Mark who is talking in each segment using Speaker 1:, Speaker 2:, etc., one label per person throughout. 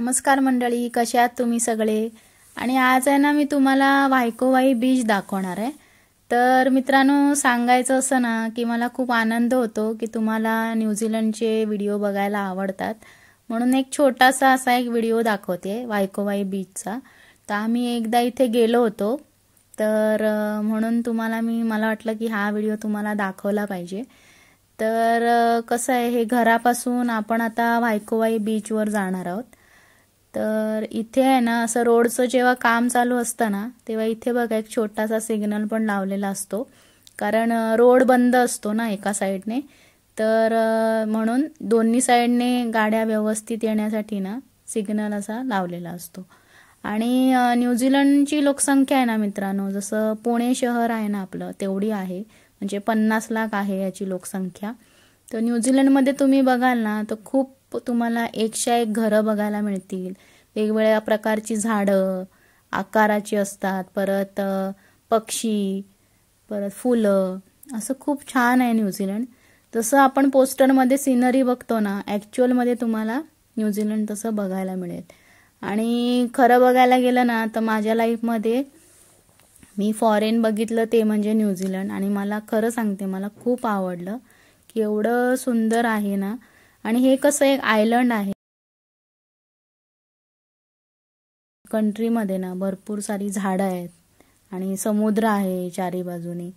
Speaker 1: नमस्कार मंडळी कशा आहात तुम्ही सगळे आणि आज आहे ना मी तुम्हाला वायकोवाई बीच दाखवणार आहे तर मित्रांनो सांगायचं असं ना की मला खूप आनंद होतो की तुम्हाला न्यूझीलंडचे व्हिडिओ बघायला आवडतात म्हणून एक छोटासा असा एक व्हिडिओ दाखवते वायकोवाई बीचचा तर आम्ही एकदा इथे गेलो होतो तर म्हणून तुम्हाला मी मला वाटलं की हा व्हिडिओ तुम्हाला दाखवला पाहिजे तर कसं आहे हे घरापासून आपण आता वायकोवाई बीचवर जाणार आहोत तर इथे आहे ना असं रोडचं जेव्हा काम चालू असतं ना तेव्हा इथे बघा एक छोटासा सिग्नल पण लावलेला असतो कारण रोड बंद असतो ना एका साईडने तर म्हणून दोन्ही साईडने गाड्या व्यवस्थित येण्यासाठी ना सिग्नल असा लावलेला असतो आणि न्यूझीलंडची लोकसंख्या आहे ना मित्रांनो जसं पुणे शहर आहे ना आपलं तेवढी आहे म्हणजे पन्नास लाख आहे याची लोकसंख्या तर न्यूझीलंडमध्ये तुम्ही बघाल ना तर खूप तुम्हाला एकशा एक घरं बघायला मिळतील वेगवेगळ्या प्रकारची झाडं आकाराची असतात परत पक्षी परत फुलं असं खूप छान आहे न्यूझीलंड जसं आपण पोस्टरमध्ये सिनरी बघतो ना ॲक्च्युअलमध्ये तुम्हाला न्यूझीलंड तसं बघायला मिळेल आणि खरं बघायला गेलं ना तर माझ्या लाईफमध्ये मी फॉरेन बघितलं ते म्हणजे न्यूझीलंड आणि मला खरं सांगते मला खूप आवडलं की एवढं सुंदर आहे ना आणि हे कसं एक आयलंड आहे कंट्रीमध्ये ना भरपूर सारी झाडं आहेत आणि समुद्र आहे चारी बाजूनी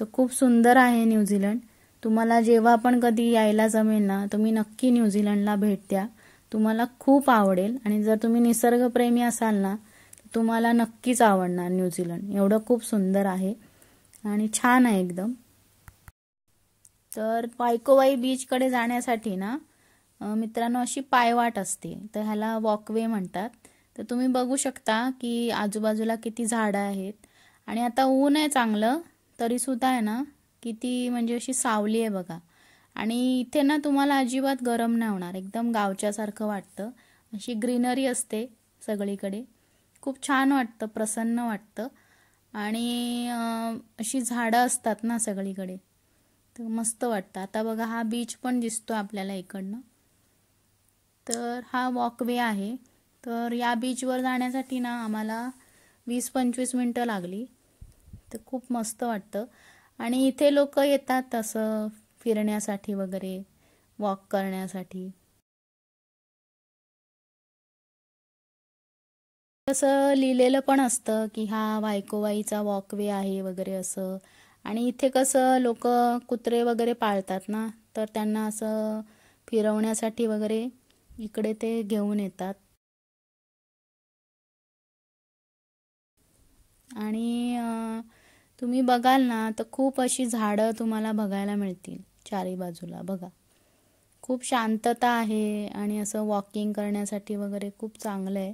Speaker 1: तर खूप सुंदर आहे न्यूझीलंड तुम्हाला जेव्हा पण कधी यायला जमेल ना तुम्ही नक्की न्यूझीलंडला भेट द्या तुम्हाला खूप आवडेल आणि जर तुम्ही निसर्गप्रेमी असाल ना तुम्हाला नक्कीच आवडणार न्यूझीलंड एवढं खूप सुंदर आहे आणि छान आहे एकदम तर पायकोवाई बीचकडे जाण्यासाठी ना मित्रांनो अशी पायवाट असते तर ह्याला वॉकवे म्हणतात तर तुम्ही बघू शकता की आजूबाजूला किती झाडं आहेत आणि आता ऊन आहे चांगलं तरीसुद्धा आहे ना किती म्हणजे अशी सावली आहे बघा आणि इथे ना तुम्हाला अजिबात गरम नाही होणार एकदम गावच्यासारखं वाटतं अशी ग्रीनरी असते सगळीकडे खूप छान वाटतं प्रसन्न वाटतं आणि अशी झाडं असतात ना सगळीकडे मस्त वाटतं आता बघा हा बीच पण दिसतो आपल्याला इकडनं तर हा वॉकवे आहे तर या बीचवर जाण्यासाठी ना आम्हाला वीस पंचवीस मिनटं लागली तर खूप मस्त वाटतं आणि इथे लोक येतात तसं फिरण्यासाठी वगैरे वॉक करण्यासाठी तसं लिहिलेलं पण असतं की हा वायकोवाईचा वॉकवे आहे वगैरे असं आणि इथे कसं लोक कुत्रे वगैरे पाळतात ना तर त्यांना असं फिरवण्यासाठी वगैरे इकडे ते घेऊन येतात आणि तुम्ही बघाल ना तर खूप अशी झाडं तुम्हाला बघायला मिळतील चारी बाजूला बघा खूप शांतता आहे आणि असं वॉकिंग करण्यासाठी वगैरे खूप चांगलं आहे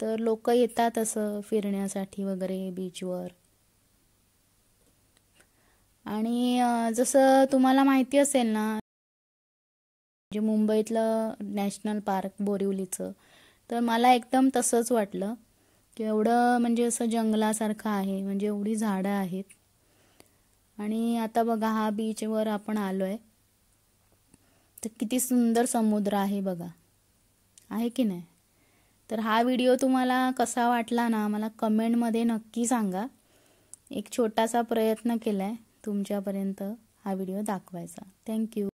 Speaker 1: तर लोक येतात असं फिरण्यासाठी वगैरे बीचवर आणि जसं तुम्हाला माहिती असेल ना म्हणजे मुंबईतलं नॅशनल पार्क बोरिवलीचं तर मला एकदम तसंच वाटलं की एवढं म्हणजे असं जंगलासारखं आहे म्हणजे एवढी झाडं आहेत आणि आता बघा हा बीचवर आपण आलो आहे तर किती सुंदर समुद्र आहे बघा आहे की नाही तर हा व्हिडिओ तुम्हाला कसा वाटला ना मला कमेंटमध्ये नक्की सांगा एक छोटासा प्रयत्न केला आहे तुमच्यापर्यंत हा व्हिडिओ दाखवायचा थँक्यू